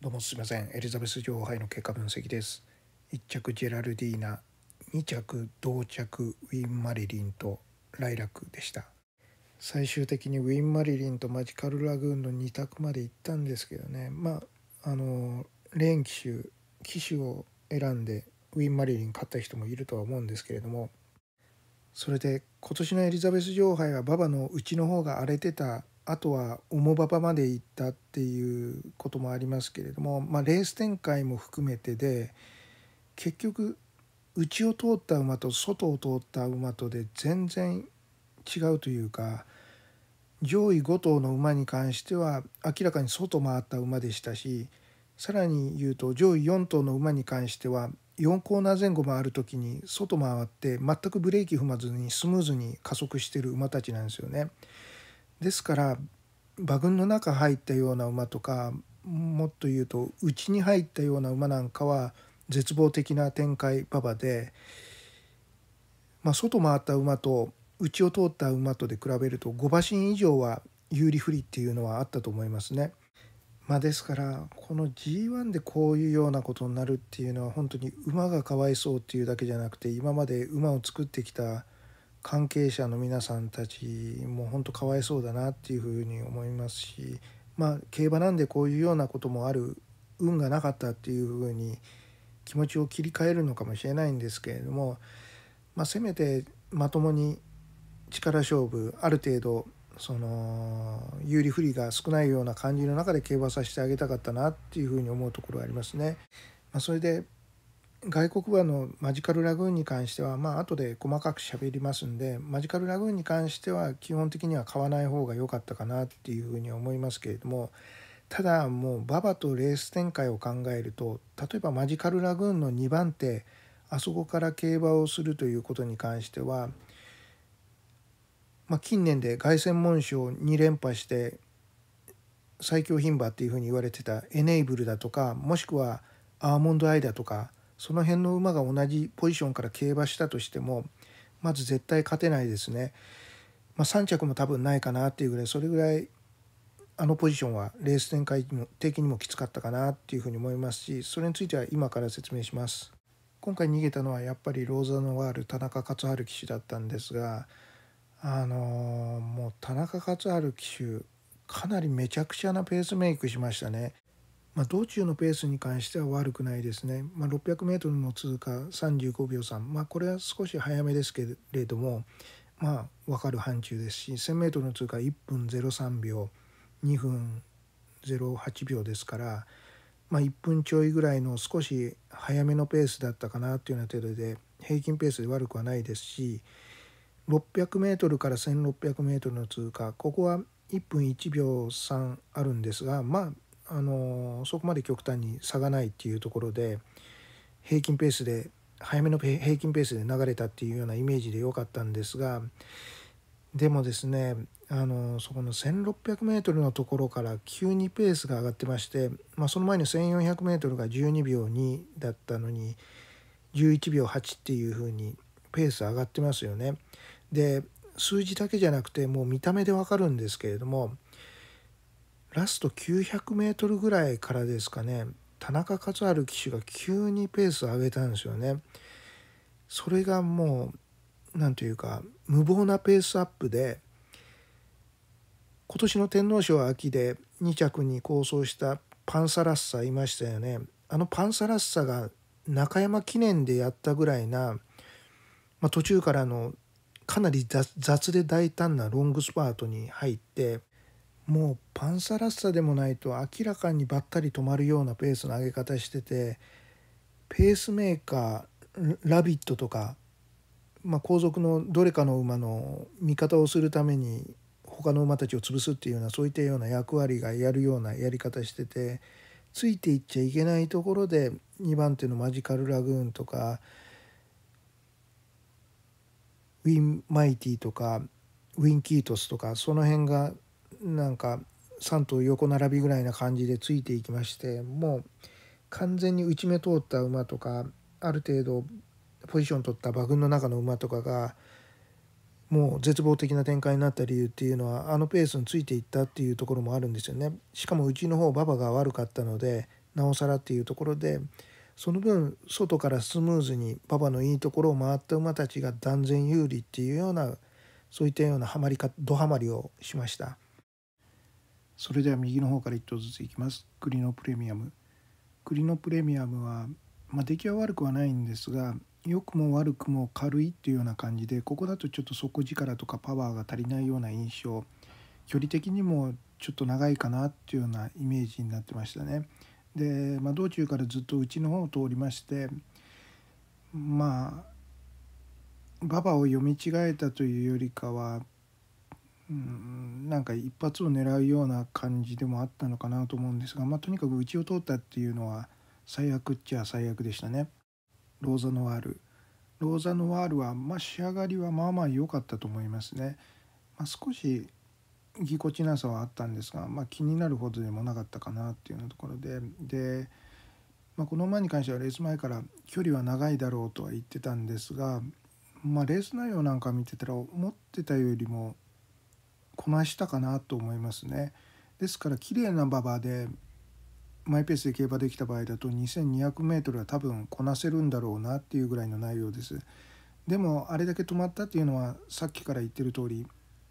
どうもすいませんエリザベス女王杯の結果分析です1着ジェラルディーナ2着同着ウィン・マリリンとライラックでした最終的にウィン・マリリンとマジカル・ラグーンの2択まで行ったんですけどねまああの連騎手騎手を選んでウィン・マリリン勝った人もいるとは思うんですけれどもそれで今年のエリザベス女王杯は馬場のうちの方が荒れてたあとは重馬場まで行ったっていうこともありますけれども、まあ、レース展開も含めてで結局内を通った馬と外を通った馬とで全然違うというか上位5頭の馬に関しては明らかに外回った馬でしたしさらに言うと上位4頭の馬に関しては4コーナー前後回る時に外回って全くブレーキ踏まずにスムーズに加速してる馬たちなんですよね。ですから馬群の中入ったような馬とかもっと言うと内に入ったような馬なんかは絶望的な展開馬場で、まあ、外回った馬と内を通った馬とで比べると5馬身以上は有利不利っていうのはあったと思いますね。まあ、ですからこの G1 でこういうようなことになるっていうのは本当に馬がかわいそうっていうだけじゃなくて今まで馬を作ってきた関係者の皆さんたちも本当かわいそうだなっていうふうに思いますし、まあ、競馬なんでこういうようなこともある運がなかったっていうふうに気持ちを切り替えるのかもしれないんですけれども、まあ、せめてまともに力勝負ある程度その有利不利が少ないような感じの中で競馬させてあげたかったなっていうふうに思うところはありますね。まあ、それで外国版のマジカルラグーンに関しては、まあ後で細かく喋りますんで、マジカルラグーンに関しては基本的には買わない方が良かったかなっていうふうに思いますけれども、ただもう馬場とレース展開を考えると、例えばマジカルラグーンの2番手、あそこから競馬をするということに関しては、まあ、近年で凱旋門賞2連覇して最強牝馬っていうふうに言われてたエネイブルだとかもしくはアーモンドアイだとかその辺の馬が同じポジションから競馬したとしてもまず絶対勝てないですね。まあ、3着も多分ないかなっていうぐらいそれぐらいあのポジションはレース展開的にもきつかったかなっていうふうに思いますしそれについては今から説明します。今回逃げたのはやっぱりローザノワール田中勝春騎手だったんですがあのー、もう田中勝春騎手かなりめちゃくちゃなペースメイクしましたねまあ、道中のペースに関しては悪くないですね、まあ、600m の通過35秒3、まあ、これは少し早めですけれども、まあ、分かる範疇ですし 1000m の通過1分03秒2分08秒ですから、まあ、1分ちょいぐらいの少し早めのペースだったかなというような程度で平均ペースで悪くはないですし 600m から 1600m の通過ここは1分1秒3あるんですがまああのそこまで極端に差がないっていうところで平均ペースで早めの平均ペースで流れたっていうようなイメージで良かったんですがでもですねあのそこの 1600m のところから急にペースが上がってまして、まあ、その前の 1400m が12秒2だったのに11秒8っていう風にペース上がってますよね。で数字だけじゃなくてもう見た目でわかるんですけれどもラスト 900m ぐらいからですかね田中克治騎手が急にペースを上げたんですよね。それがもう何というか無謀なペースアップで今年の天皇賞秋で2着に構想したパンサラッサいましたよね。あのパンサラッサが中山記念でやったぐらいな、まあ、途中からのかなり雑で大胆なロングスパートに入ってもうパンサラッサでもないと明らかにばったり止まるようなペースの上げ方しててペースメーカーラビットとか、まあ、後続のどれかの馬の味方をするために他の馬たちを潰すっていうようなそういったような役割がやるようなやり方しててついていっちゃいけないところで2番手のマジカルラグーンとかウィン・マイティとかウィン・キートスとかその辺がなんか3頭横並びぐらいな感じでついていきましてもう完全に打ち目通った馬とかある程度ポジション取った馬群の中の馬とかがもう絶望的な展開になった理由っていうのはあのペースについていったっていうところもあるんですよね。しかもうちの方馬場が悪かったのでなおさらっていうところでその分外からスムーズに馬場のいいところを回った馬たちが断然有利っていうようなそういったようなハマりかどハマりをしました。それでは右の方から1頭ずついきます栗のプレミアム栗のプレミアムは、まあ、出来は悪くはないんですが良くも悪くも軽いっていうような感じでここだとちょっと底力とかパワーが足りないような印象距離的にもちょっと長いかなっていうようなイメージになってましたね。で、まあ、道中からずっとうちの方を通りましてまあ馬場を読み違えたというよりかはうん、なんか一発を狙うような感じでもあったのかなと思うんですが、まあ、とにかくうちを通ったっていうのは最悪っちゃ最悪でしたね。ローザノワールローザノワールは、まあ、仕上がりはまあまあ良かったと思いますね。まあ、少しぎこちなさはあったんですが、まあ、気になるほどでもなかったかなっていうようなところでで、まあ、この馬に関してはレース前から距離は長いだろうとは言ってたんですが、まあ、レース内容なんか見てたら思ってたよりもこなしたかなと思いますね。ですから綺麗な馬場でマイペースで競馬できた場合だと 2200m は多分こなせるんだろうなっていうぐらいの内容です。でもあれだけ止まったっていうのはさっきから言ってる通り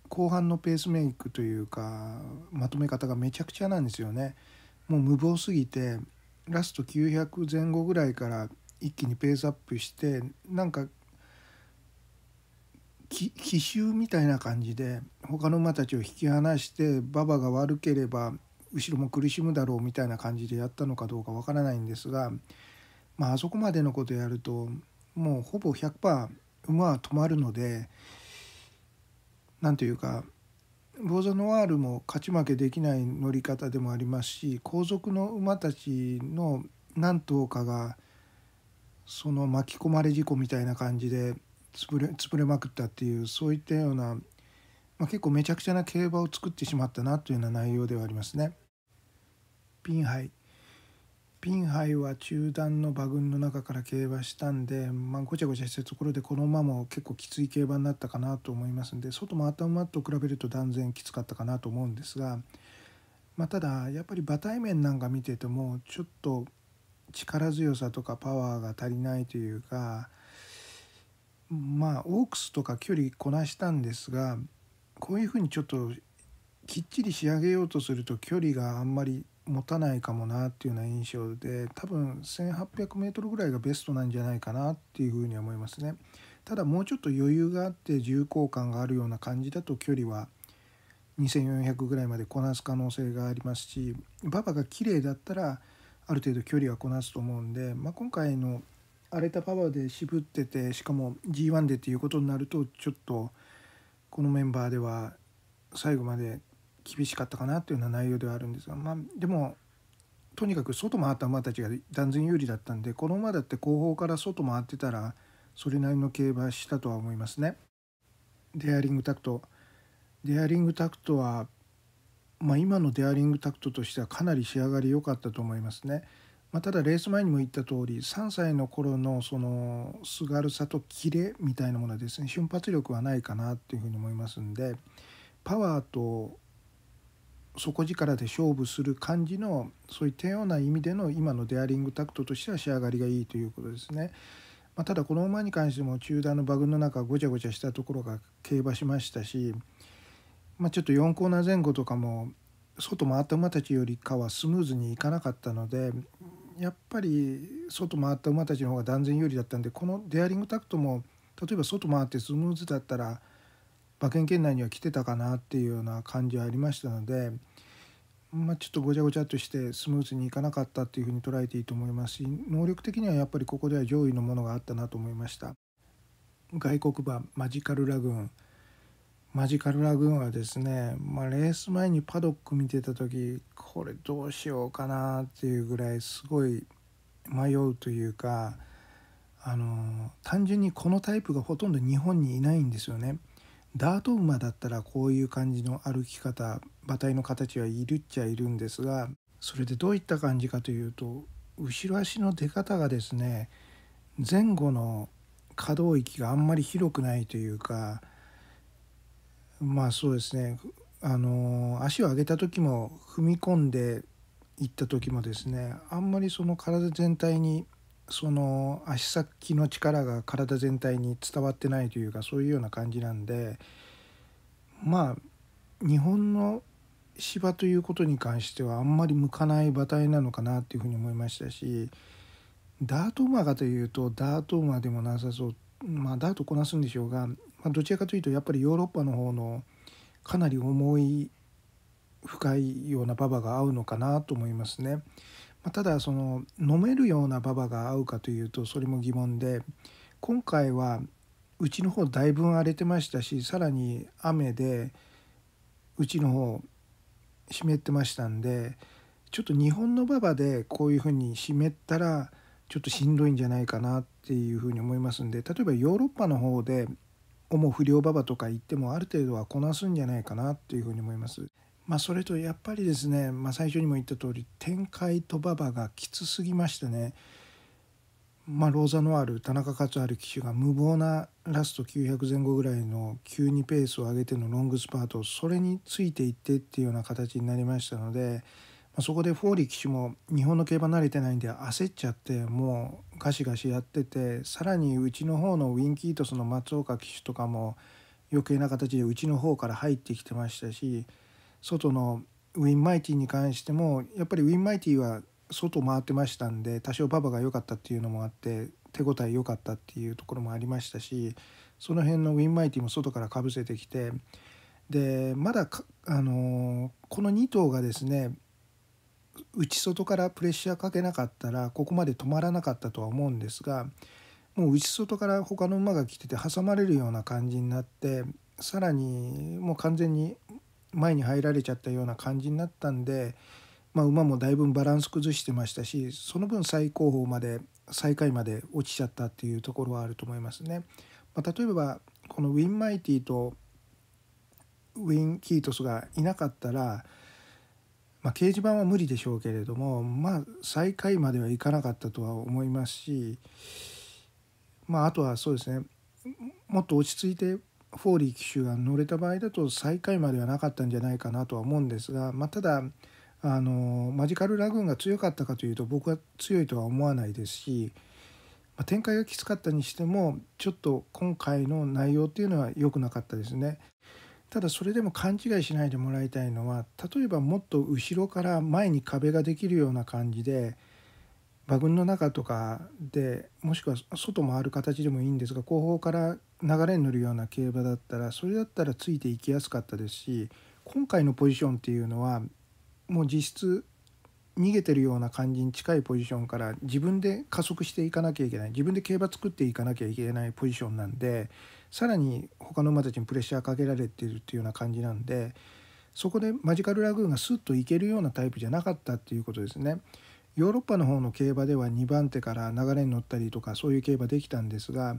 後半のペースメイクというかまとめ方がめちゃくちゃなんですよね。もう無謀すぎてラスト900前後ぐらいから一気にペースアップしてなんか奇襲みたいな感じで他の馬たちを引き離して馬場が悪ければ後ろも苦しむだろうみたいな感じでやったのかどうかわからないんですが、まあ、あそこまでのことやるともうほぼ100%馬は止まるので何というかボーザノワールも勝ち負けできない乗り方でもありますし後続の馬たちの何頭かがその巻き込まれ事故みたいな感じで潰れ潰れまくったっていうそういったような、まあ、結構めちゃくちゃな競馬を作ってしまったなというような内容ではありますね。ピンハイピンハイは中段の馬群の中から競馬したんで、まあ、ごちゃごちゃしたところでこの馬も結構きつい競馬になったかなと思いますんで外も頭と比べると断然きつかったかなと思うんですが、まあ、ただやっぱり馬体面なんか見ててもちょっと力強さとかパワーが足りないというかまあオークスとか距離こなしたんですがこういうふうにちょっときっちり仕上げようとすると距離があんまり持たないかもなっていうような印象で多分 1800m ぐらいがベストなんじゃないかなっていうふうに思いますね。ただもうちょっと余裕があって重厚感があるような感じだと距離は2400ぐらいまでこなす可能性がありますし馬場が綺麗だったらある程度距離はこなすと思うんで、まあ、今回の荒れたパワーで渋っててしかも G1 でっていうことになるとちょっとこのメンバーでは最後まで厳しかったかなっていうような内容ではあるんですが、まあ、でもとにかく外回った馬たちが断然有利だったんでこの馬だって後方から外回ってたらそれなりの競馬したとは思いますね。デアリングタクトデアリングタクトは、まあ、今のデアリングタクトとしてはかなり仕上がり良かったと思いますね。まあ、ただレース前にも言った通り3歳の頃のそのすがるさとキレみたいなものはですね瞬発力はないかなっていうふうに思いますんでパワーと底力で勝負する感じのそういったような意味での今のデアリングタクトとしては仕上がりがいいということですね。まあ、ただこの馬に関しても中段の馬群の中ごちゃごちゃしたところが競馬しましたし、まあ、ちょっと4コーナー前後とかも外回った馬たちよりかはスムーズにいかなかったのでやっぱり外回った馬たちの方が断然有利だったんでこのデアリングタクトも例えば外回ってスムーズだったら馬券圏内には来てたかなっていうような感じはありましたので、まあ、ちょっとごちゃごちゃとしてスムーズにいかなかったっていうふうに捉えていいと思いますし能力的にはやっぱりここでは上位のものがあったなと思いました。外国馬マジカルラグーンマジカルラグーンはですね、まあ、レース前にパドック見てた時これどうしようかなっていうぐらいすごい迷うというかあの単純にこのタイプがほとんど日本にいないんですよね。ダート馬だったらこういう感じの歩き方馬体の形はいるっちゃいるんですがそれでどういった感じかというと後ろ足の出方がですね前後の可動域があんまり広くないというか。まあそうですねあの足を上げた時も踏み込んでいった時もですねあんまりその体全体にその足先の力が体全体に伝わってないというかそういうような感じなんでまあ日本の芝ということに関してはあんまり向かない馬体なのかなっていうふうに思いましたしダート馬がというとダート馬でもなさそうまあダートこなすんでしょうがどちらかというとやっぱりヨーロッパの方のかなり重い深いようなババが合うのかなと思いますね。まただその飲めるようなババが合うかというとそれも疑問で今回はうちの方だいぶ荒れてましたしさらに雨でうちの方湿ってましたんでちょっと日本の馬場でこういうふうに湿ったらちょっとしんどいんじゃないかなっていうふうに思いますんで例えばヨーロッパの方で思う不良馬場とか言ってもある程度はこなすんじゃないかなっていうふうに思います。まあ、それとやっぱりですね、まあ、最初にも言った通り展開と馬場がきつすぎましてね、まあ、ローザノアル田中克治騎手が無謀なラスト900前後ぐらいの急にペースを上げてのロングスパートそれについていってっていうような形になりましたので。まそこでフォーリー騎手も日本の競馬慣れてないんで焦っちゃってもうガシガシやっててさらにうちの方のウィンキートスの松岡騎手とかも余計な形でうちの方から入ってきてましたし外のウィンマイティに関してもやっぱりウィンマイティは外回ってましたんで多少パパが良かったっていうのもあって手応え良かったっていうところもありましたしその辺のウィンマイティも外からかぶせてきてでまだあのこの2頭がですね内外からプレッシャーかけなかったらここまで止まらなかったとは思うんですがもう内外から他の馬が来てて挟まれるような感じになってさらにもう完全に前に入られちゃったような感じになったんで、まあ、馬もだいぶバランス崩してましたしその分最高峰まで最下位まで落ちちゃったっていうところはあると思いますね。まあ、例えばこのウィン・マイティとウィン・キートスがいなかったらまあ、掲示板は無理でしょうけれども、まあ、最下位まではいかなかったとは思いますし、まあ、あとはそうですねもっと落ち着いてフォーリー騎手が乗れた場合だと最下位まではなかったんじゃないかなとは思うんですが、まあ、ただあのマジカルラグーンが強かったかというと僕は強いとは思わないですし、まあ、展開がきつかったにしてもちょっと今回の内容っていうのは良くなかったですね。ただそれでも勘違いしないでもらいたいのは例えばもっと後ろから前に壁ができるような感じで馬群の中とかでもしくは外回る形でもいいんですが後方から流れに乗るような競馬だったらそれだったらついていきやすかったですし今回のポジションっていうのはもう実質逃げてるような感じに近いポジションから自分で加速していかなきゃいけない自分で競馬作っていかなきゃいけないポジションなんでさらに他の馬たちにプレッシャーかけられてるっていうような感じなんでそこでマジカルラグーンがスッといけるようなタイプじゃなかったっていうことですね。ヨーロッパの方の競馬では2番手から流れに乗ったりとかそういう競馬できたんですが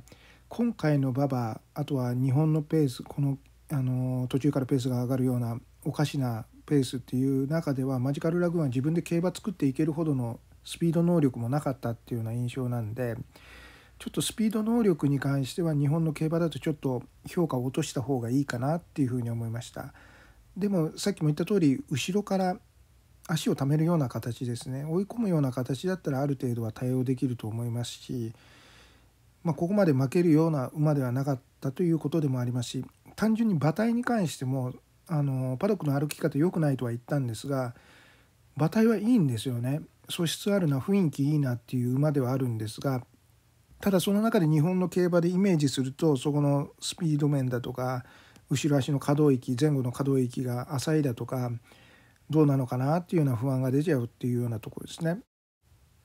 今回の馬場あとは日本のペースこのあの途中からペースが上がるようなおかしなペースっていう中ではマジカルラグーンは自分で競馬作っていけるほどのスピード能力もなかったっていうような印象なんでちょっとスピード能力に関しては日本の競馬だとちょっと評価を落とした方がいいかなっていうふうに思いましたでもさっきも言った通り後ろから足をためるような形ですね追い込むような形だったらある程度は対応できると思いますし、まあ、ここまで負けるような馬ではなかったということでもありますし単純に馬体に関してもあのパドックの歩き方良くないとは言ったんですが馬体はいいんですよね素質あるな雰囲気いいなっていう馬ではあるんですがただその中で日本の競馬でイメージするとそこのスピード面だとか後ろ足の可動域前後の可動域が浅いだとかどうなのかなっていうような不安が出ちゃうっていうようなところですね。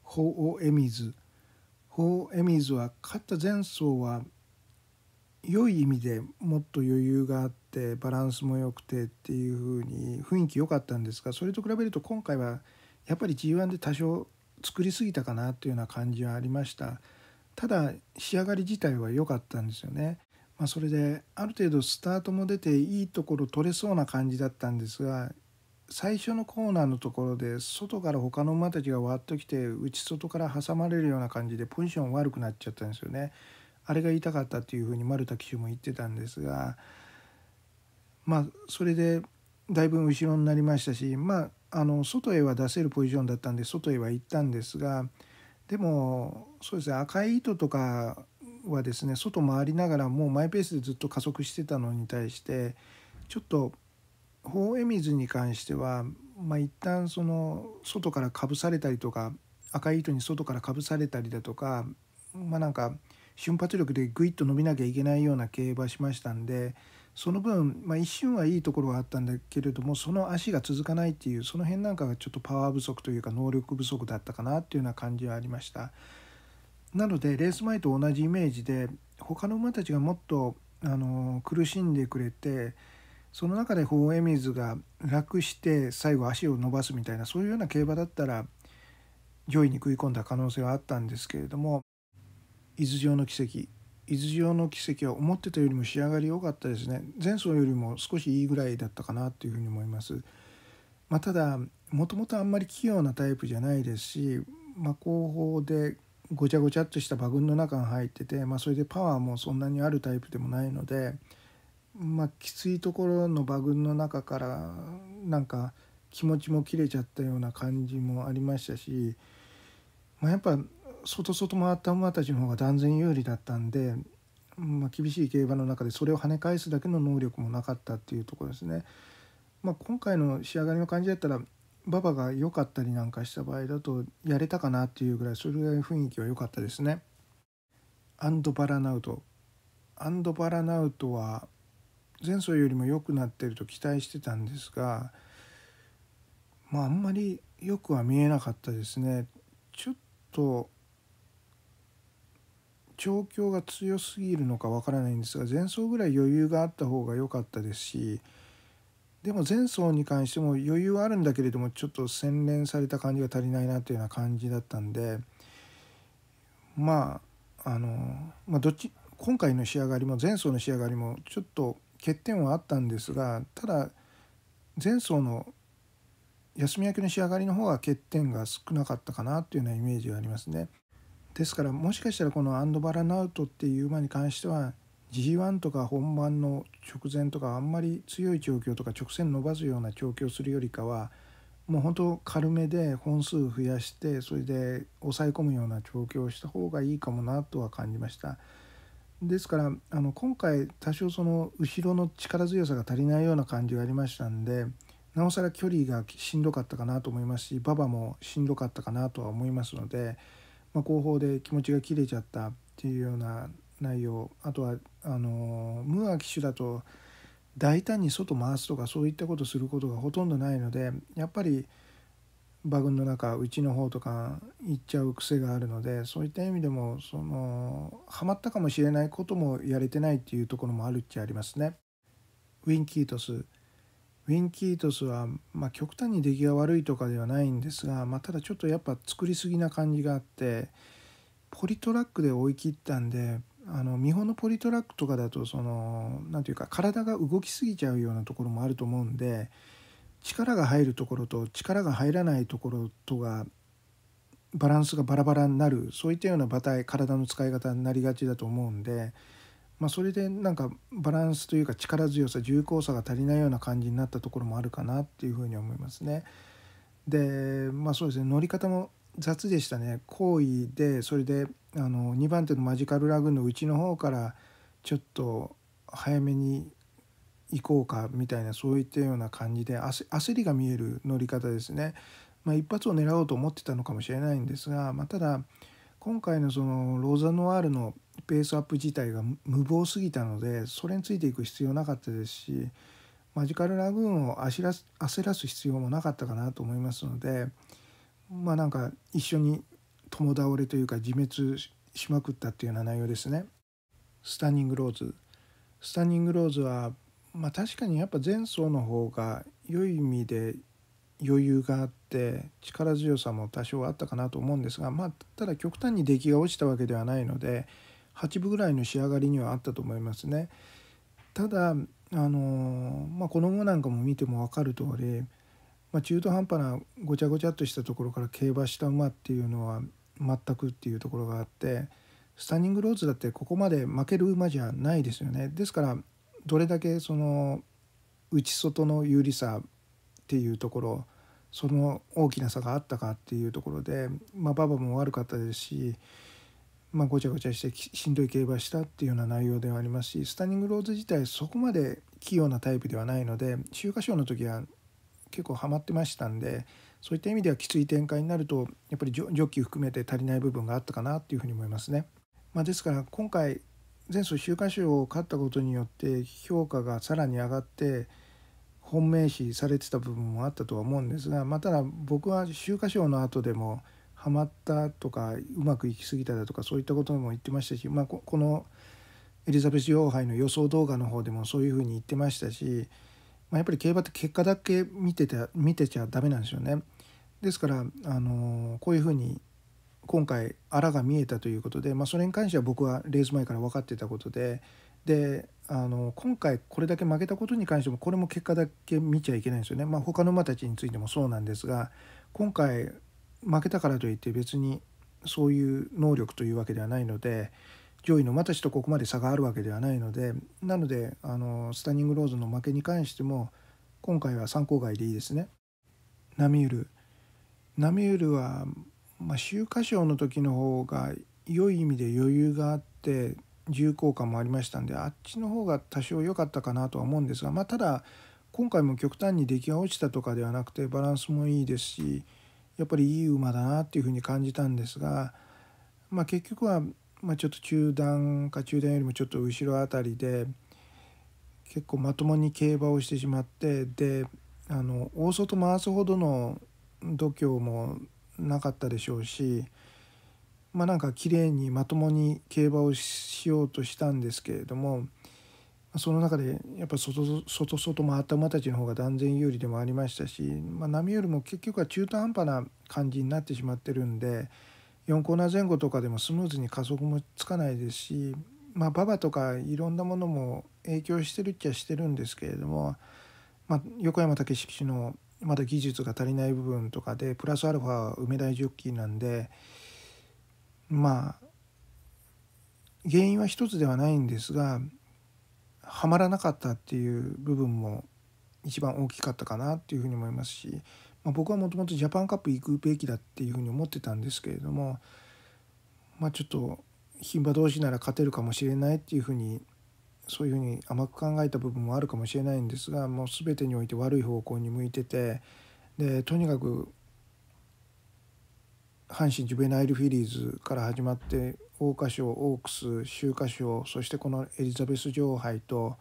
ホーエミズホーエミズは勝った前走は良い意味でもっと余裕があってバランスも良くてっていう風に雰囲気良かったんですがそれと比べると今回はやっぱり G1 で多少作りすぎたかなというような感じはありました。ただ仕上がり自体は良かったんですよね。まあ、それである程度スタートも出ていいところ取れそうな感じだったんですが最初のコーナーのところで外から他の馬たちが割っときて内外から挟まれるような感じでポジション悪くなっちゃったんですよね。あれが痛かったっていうふうに丸田騎手も言ってたんですがまあそれでだいぶ後ろになりましたしまああの外へは出せるポジションだったんで外へは行ったんですが。でもそうですね赤い糸とかはですね外回りながらもうマイペースでずっと加速してたのに対してちょっとホウエミズに関してはまあ一旦その外からかぶされたりとか赤い糸に外からかぶされたりだとかまあなんか瞬発力でグイッと伸びなきゃいけないような競馬しましたんで。その分、まあ、一瞬はいいところはあったんだけれどもその足が続かないっていうその辺なんかがちょっとパワー不足というか能力不足だったかなっていうような感じはありましたなのでレース前と同じイメージで他の馬たちがもっとあの苦しんでくれてその中でホーエミズが楽して最後足を伸ばすみたいなそういうような競馬だったら上位に食い込んだ可能性はあったんですけれども伊豆上の奇跡伊豆城の奇跡は思ってたよりも仕上がり良かったですね前走よりも少しいいぐらいだったかなというふうに思います、まあ、ただもともとあんまり器用なタイプじゃないですし、まあ、後方でごちゃごちゃっとした馬群の中に入ってて、まあ、それでパワーもそんなにあるタイプでもないので、まあ、きついところの馬群の中からなんか気持ちも切れちゃったような感じもありましたし、まあ、やっぱ外外回った馬たちの方が断然有利だったんで、まあ、厳しい競馬の中でそれを跳ね返すだけの能力もなかったっていうところですね。まあ、今回の仕上がりの感じだったら馬場が良かったりなんかした場合だとやれたかなっていうぐらいそれぐらい雰囲気は良かったですね。アンドバラナウトアンドバラナウトは前走よりも良くなってると期待してたんですがまああんまりよくは見えなかったですね。ちょっと調教が強すぎるのかわからないんですが前走ぐらい余裕があった方が良かったですしでも前走に関しても余裕はあるんだけれどもちょっと洗練された感じが足りないなというような感じだったんでまああの、まあ、どっち今回の仕上がりも前走の仕上がりもちょっと欠点はあったんですがただ前走の休み明けの仕上がりの方が欠点が少なかったかなというようなイメージがありますね。ですからもしかしたらこのアンドバラナウトっていう馬に関しては G1 とか本番の直前とかあんまり強い調教とか直線伸ばすような調教するよりかはもう本当軽めで本数増やしてそれで抑え込むような調教をした方がいいかもなとは感じました。ですからあの今回多少その後ろの力強さが足りないような感じがありましたんでなおさら距離がしんどかったかなと思いますし馬場もしんどかったかなとは思いますので。まあ、後方で気持ちが切れちゃったっていうような内容あとはあのムーア騎手だと大胆に外回すとかそういったことすることがほとんどないのでやっぱり馬群の中うちの方とか行っちゃう癖があるのでそういった意味でもそのハマったかもしれないこともやれてないっていうところもあるっちゃありますね。ウィン・キートスウィン・キートスは、まあ、極端に出来が悪いとかではないんですが、まあ、ただちょっとやっぱ作りすぎな感じがあってポリトラックで追い切ったんであの見本のポリトラックとかだとその何て言うか体が動きすぎちゃうようなところもあると思うんで力が入るところと力が入らないところとがバランスがバラバラになるそういったような馬体体の使い方になりがちだと思うんで。まあ、それでなんかバランスというか力強さ重厚さが足りないような感じになったところもあるかなっていうふうに思いますね。でまあそうですね乗り方も雑でしたね好意でそれであの2番手のマジカルラグーンのうちの方からちょっと早めに行こうかみたいなそういったような感じで焦りが見える乗り方ですね。まあ、一発を狙おうと思ってたのかもしれないんですが、まあ、ただ今回のそのローザノワールのペースアップ自体が無謀すぎたのでそれについていく必要なかったですしマジカルラグーンを焦らす必要もなかったかなと思いますのでまあなんか一緒に共倒れというか自滅しまくったっていうような内容ですね。スタンニングローズスタンニングローズは、まあ、確かにやっぱ前走の方が良い意味で余裕があって力強さも多少あったかなと思うんですが、まあ、ただ極端に出来が落ちたわけではないので、8分ぐらいの仕上がりにはあったと思いますね。ただあの、まあ、子供なんかも見ても分かる通り、まあ、中途半端なごちゃごちゃっとしたところから競馬した馬っていうのは全くっていうところがあってスタンニングローズだってここまで負ける馬じゃないですよね。ですからどれだけその内外の有利さっていうところその大きな差があったかっていうところで、まあ、馬場も悪かったですしまあ、ごちゃごちゃしてしんどい競馬したっていうような内容ではありますしスタニングローズ自体そこまで器用なタイプではないので秋華賞の時は結構ハマってましたんでそういった意味ではきつい展開になるとやっぱりジョッキー含めて足りない部分があったかなっていうふうに思いますね。まあ、ですから今回前走週刊賞を勝ったことによって評価がさらに上がって本命視されてた部分もあったとは思うんですが、まあ、ただ僕は秋華賞の後でもハマったとかうまくいきすぎただとかそういったことも言ってましたし、まあ、このエリザベス女王杯の予想動画の方でもそういうふうに言ってましたし、まあ、やっぱり競馬って結果だけ見てて見てちゃダメなんですよね。ですから、あのこういうふうに今回あらが見えたということで、まあ、それに関しては僕はレース前から分かってたことでであの今回これだけ負けたことに関してもこれも結果だけ見ちゃいけないんですよね。まあ、他の馬たちについてもそうなんですが今回負けたからといって別にそういう能力というわけではないので上位の馬たちとここまで差があるわけではないのでなのであのスタニングローズの負けに関しても今回は参考外でいいですね。ナミウルナミウルは、まあ、秋華賞の時の方が良い意味で余裕があって重厚感もありましたんであっちの方が多少良かったかなとは思うんですが、まあ、ただ今回も極端に出来が落ちたとかではなくてバランスもいいですしやっぱりいい馬だなっていうふうに感じたんですが、まあ、結局は、まあ、ちょっと中段か中段よりもちょっと後ろ辺りで結構まともに競馬をしてしまってであの大外回すほどの度胸もなかったでしょうしまあなんか綺麗にまともに競馬をしようとしたんですけれども。その中でやっぱ外外回った馬たちの方が断然有利でもありましたし、まあ、波よりも結局は中途半端な感じになってしまってるんで4コーナー前後とかでもスムーズに加速もつかないですし、まあ、馬場とかいろんなものも影響してるっちゃしてるんですけれども、まあ、横山武史騎手のまだ技術が足りない部分とかでプラスアルファは梅大ジョッキーなんでまあ原因は一つではないんですがはまらなかったっていう部分も一番大きかったかなっていうふうに思いますし、まあ、僕はもともとジャパンカップ行くべきだっていうふうに思ってたんですけれども、まあ、ちょっと牝馬同士なら勝てるかもしれないっていうふうにそういうふうに甘く考えた部分もあるかもしれないんですがもう全てにおいて悪い方向に向いててでとにかく阪神ジュベナイルフィリーズから始まって桜花賞オークス秋華賞そしてこのエリザベス女王杯と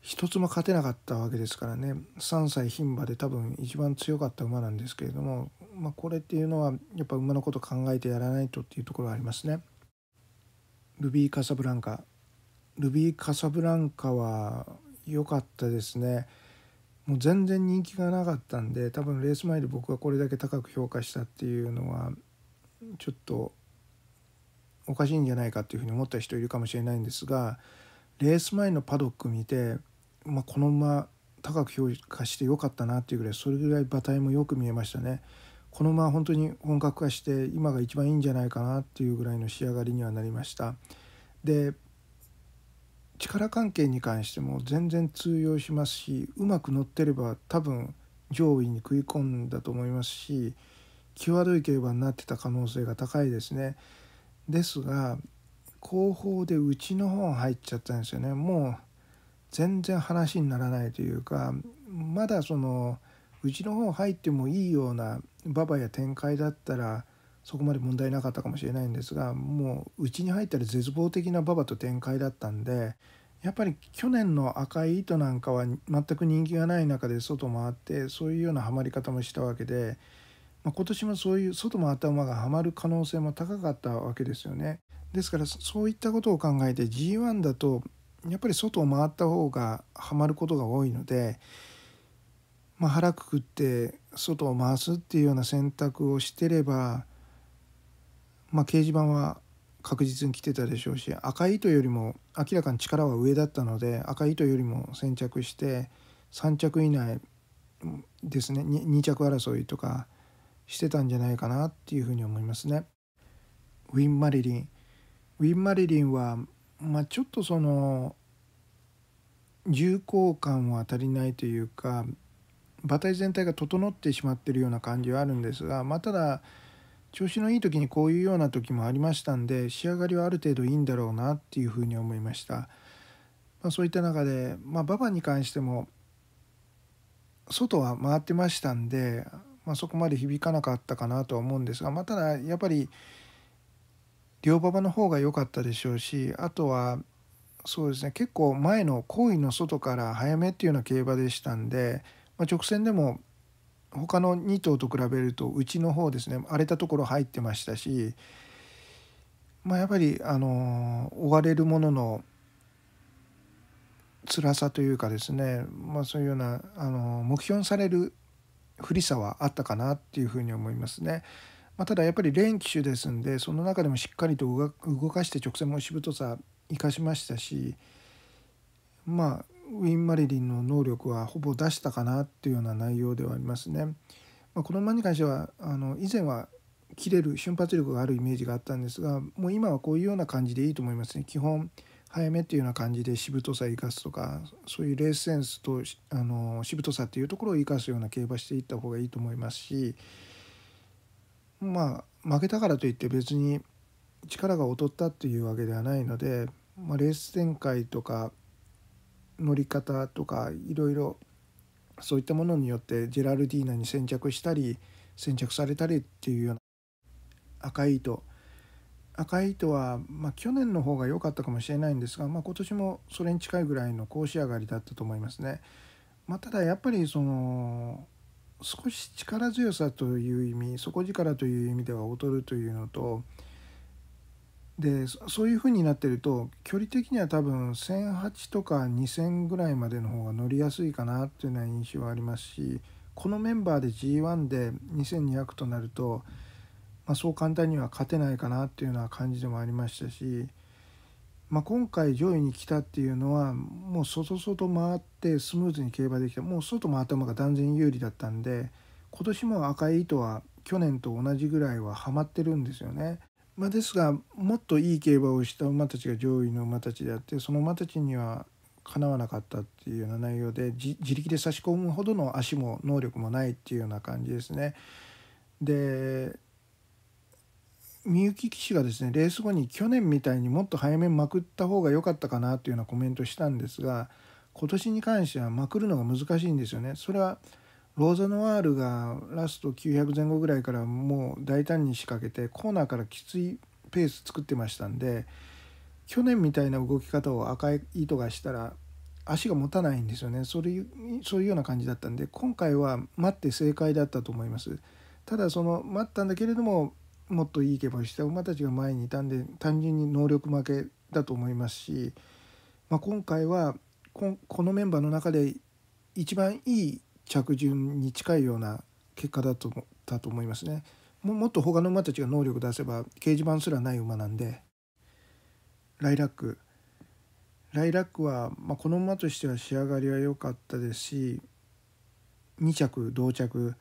一つも勝てなかったわけですからね3歳牝馬で多分一番強かった馬なんですけれども、まあ、これっていうのはやっぱ馬のこと考えてやらないとっていうところはありますね。ルビー・カサブランカルビー・カサブランカは良かったですね。もう全然人気がなかったんで多分レース前で僕がこれだけ高く評価したっていうのはちょっとおかしいんじゃないかっていうふうに思った人いるかもしれないんですがレース前のパドック見て、まあ、この馬高く評価してよかったなっていうぐらいそれぐらい馬体もよく見えましたね。この馬本当に本格化して今が一番いいんじゃないかなっていうぐらいの仕上がりにはなりました。で力関係に関しても全然通用しますしうまく乗ってれば多分上位に食い込んだと思いますし際どい競馬になってた可能性が高いですね。ですが後方でうちの方入っちゃったんですよね。もう全然話にならないというかまだそのうちの方入ってもいいような馬場や展開だったらそこまで問題なかったかもしれないんですがもううちに入ったら絶望的な馬場と展開だったんでやっぱり去年の赤い糸なんかは全く人気がない中で外回ってそういうようなハマり方もしたわけで、まあ、今年もそういう外回った馬がハマる可能性も高かったわけですよね。ですからそういったことを考えて G1 だとやっぱり外を回った方がハマることが多いので、まあ、腹くくって外を回すっていうような選択をしてればまあ、掲示板は確実に来てたでしょうし赤い糸よりも明らかに力は上だったので赤い糸よりも先着して3着以内ですね 2, 2着争いとかしてたんじゃないかなっていうふうに思いますね。ウィン・マリリンウィン・マリリンは、まあ、ちょっとその重厚感は足りないというか馬体全体が整ってしまってるような感じはあるんですが、まあ、ただ調子のいい時にこういうような時もありましたんで仕上がりはある程度いいんだろうなっていうふうに思いました、まあ、そういった中で、まあ、バに関しても外は回ってましたんで、まあ、そこまで響かなかったかなとは思うんですが、まあ、ただやっぱり両馬場の方が良かったでしょうしあとはそうですね結構前の行為の外から早めっていうような競馬でしたんで、まあ、直線でも他の2頭と比べるとうちの方ですね荒れたところ入ってましたし、まあ、やっぱりあの追われるものの辛さというかですね、まあ、そういうようなあの目標にされる不利さはあったかなっていうふうに思いますね。まあ、ただやっぱり連騎手ですんでその中でもしっかりと動かして直線もしぶとさ生かしましたしまあウィン・マリリンの能力はほぼ出したかなっていうような内容ではありますね。まあ、この馬に関してはあの以前は切れる瞬発力があるイメージがあったんですがもう今はこういうような感じでいいと思いますね。基本早めっていうような感じでしぶとさ生かすとかそういうレースセンスとあのしぶとさっていうところを生かすような競馬していった方がいいと思いますしまあ負けたからといって別に力が劣ったっていうわけではないので、まあ、レース展開とか乗り方とかいろいろそういったものによってジェラルディーナに先着したり先着されたりっていうような赤い糸赤い糸は、まあ、去年の方が良かったかもしれないんですが、まあ、今年もそれに近いぐらいの高仕上がりだったと思いますね。まあ、ただやっぱりその少し力強さという意味底力という意味では劣るというのとでそういう風になってると距離的には多分1008とか2000ぐらいまでの方が乗りやすいかなっていうような印象はありますしこのメンバーで G1 で2200となると、まあ、そう簡単には勝てないかなっていうような感じでもありましたし、まあ、今回上位に来たっていうのはもう外外回ってスムーズに競馬できたもう外も頭が断然有利だったんで今年も赤い糸は去年と同じぐらいはハマってるんですよね。まあ、ですがもっといい競馬をした馬たちが上位の馬たちであってその馬たちにはかなわなかったっていうような内容で自力で差し込むほどの足も能力もないっていうような感じですね。でみゆき騎士がですねレース後に去年みたいにもっと早めまくった方が良かったかなというようなコメントしたんですが今年に関してはまくるのが難しいんですよね。それはローザノワールがラスト900前後ぐらいからもう大胆に仕掛けてコーナーからきついペース作ってましたんで去年みたいな動き方を赤い糸がしたら足が持たないんですよねそれそういうような感じだったんで今回は待って正解だったと思いますただその待ったんだけれどももっといい競馬をした馬たちが前にいたんで単純に能力負けだと思いますし、まあ、今回はこのメンバーの中で一番いい着順に近いような結果だとだと思いますねもっと他の馬たちが能力出せば掲示板すらない馬なんでライラックライラックは、まあ、この馬としては仕上がりは良かったですし2着同着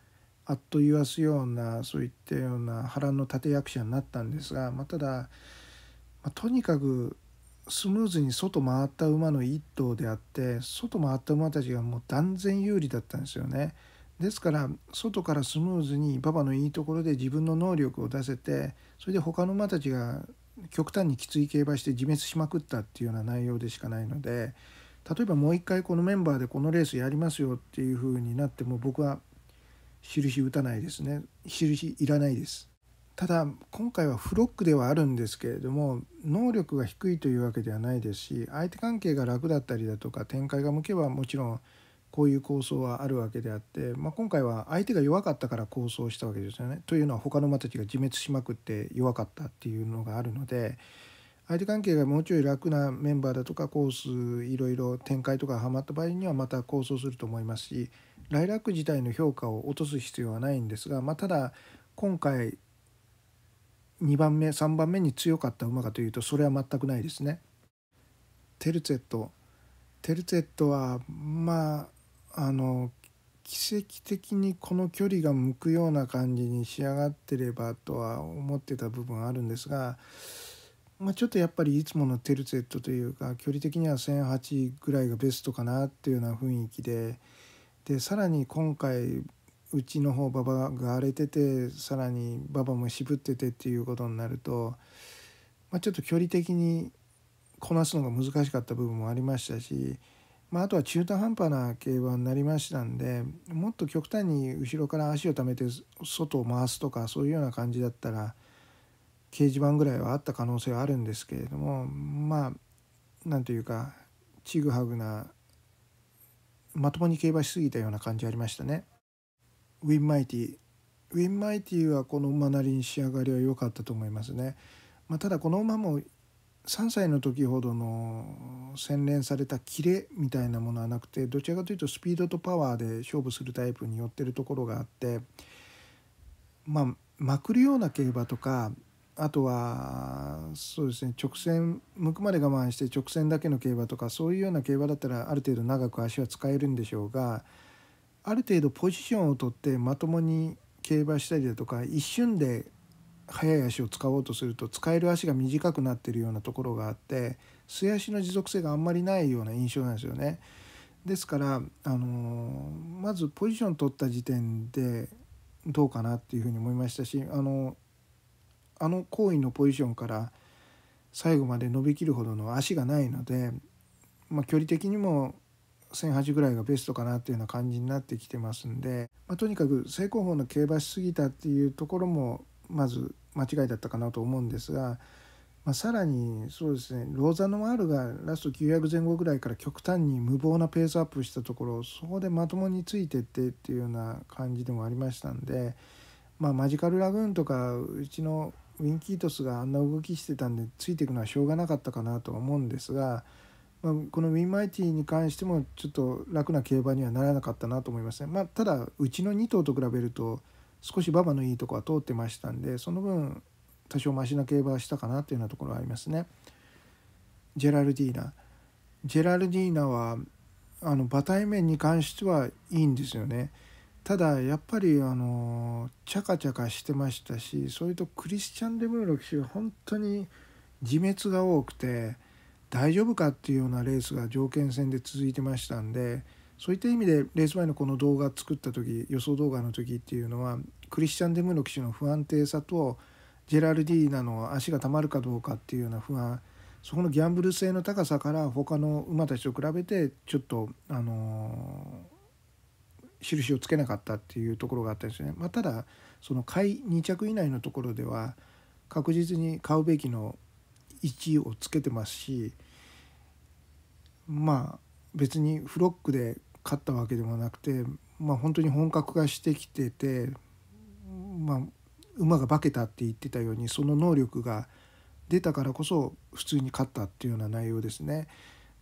あっと言わすようなそういったような波乱の立役者になったんですが、まあ、ただ、まあ、とにかくスムーズに外回った馬の1頭であって外回った馬たちがもう断然有利だったんですよね。ですから外からスムーズに馬場のいいところで自分の能力を出せてそれで他の馬たちが極端にきつい競馬して自滅しまくったっていうような内容でしかないので例えばもう一回このメンバーでこのレースやりますよっていう風になっても僕は印打たないですね印いらないです。ただ今回はフロックではあるんですけれども能力が低いというわけではないですし相手関係が楽だったりだとか展開が向けばもちろんこういう構想はあるわけであって、まあ、今回は相手が弱かったから構想したわけですよね。というのは他の馬たちが自滅しまくって弱かったっていうのがあるので相手関係がもうちょい楽なメンバーだとかコースいろいろ展開とかハマった場合にはまた構想すると思いますしライラック自体の評価を落とす必要はないんですが、まあ、ただ今回2番目3番目に強かった馬かというとそれは全くないですね。テルツェットテルツェットはまああの奇跡的にこの距離が向くような感じに仕上がってればとは思ってた部分あるんですが、まあ、ちょっとやっぱりいつものテルツェットというか距離的には1008ぐらいがベストかなっていうような雰囲気ででさらに今回うちの方馬場が荒れててさらに馬場も渋っててっていうことになると、まあ、ちょっと距離的にこなすのが難しかった部分もありましたし、まあ、あとは中途半端な競馬になりましたんでもっと極端に後ろから足をためて外を回すとかそういうような感じだったら掲示板ぐらいはあった可能性はあるんですけれどもまあ何というかちぐはぐなまともに競馬しすぎたような感じありましたね。ウィンマイティウィンマイティはこの馬なりに仕上がりは良かったと思いますね。まあ、ただこの馬も3歳の時ほどの洗練されたキレみたいなものはなくてどちらかというとスピードとパワーで勝負するタイプに寄ってるところがあってまあまくるような競馬とかあとはそうですね直線向くまで我慢して直線だけの競馬とかそういうような競馬だったらある程度長く足は使えるんでしょうが。ある程度ポジションを取ってまともに競馬したりだとか一瞬で速い足を使おうとすると使える足が短くなってるようなところがあって素足の持続性があんまりないような印象なんですよね。ですから、あのー、まずポジション取った時点でどうかなっていうふうに思いましたし、あのあの行為のポジションから最後まで伸びきるほどの足がないので、まあ、距離的にも1008ぐらいがベストかなっていうような感じになってきてますんで、まあ、とにかく正攻法の競馬しすぎたっていうところもまず間違いだったかなと思うんですが、まあ、さらにそうですねローザノワールがラスト900前後ぐらいから極端に無謀なペースアップしたところそこでまともについてってっていうような感じでもありましたんで、まあ、マジカルラグーンとかうちのウィンキートスがあんな動きしてたんでついていくのはしょうがなかったかなとは思うんですが。まあ、このウィンマイティに関してもちょっと楽な競馬にはならなかったなと思いますね。まあ、ただうちの2頭と比べると少し馬場のいいとこは通ってましたんでその分多少マシな競馬はしたかなというようなところはありますね。ジェラルディーナジェラルディーナはあの馬体面に関してはいいんですよね。ただやっぱりあのチャカチャカしてましたしそれとクリスチャン・デムーロ騎手が本当に自滅が多くて大丈夫かっていうようなレースが条件戦で続いてましたんでそういった意味でレース前のこの動画作った時予想動画の時っていうのはクリスチャン・デムの騎手の不安定さとジェラルディーナの足がたまるかどうかっていうような不安そこのギャンブル性の高さから他の馬たちと比べてちょっとあの印をつけなかったっていうところがあったんですね。まあ、ただその回2着以内のところでは確実に買うべきの1置をつけてますしまあ別にフロックで勝ったわけでもなくて、まあ、本当に本格化してきてて、まあ、馬が化けたって言ってたようにその能力が出たからこそ普通に勝ったっていうような内容ですね。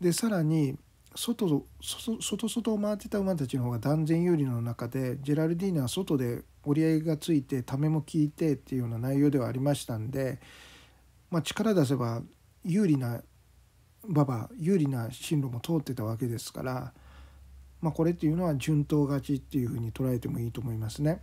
でさらに外外外を回ってた馬たちの方が断然有利の中でジェラルディーナは外で折り合いがついてためも効いてっていうような内容ではありましたんで、まあ、力出せば有利な馬場有利な進路も通ってたわけですから、まあ、これっていうのは順当勝ちっていうふうに捉えてもいいと思いますね。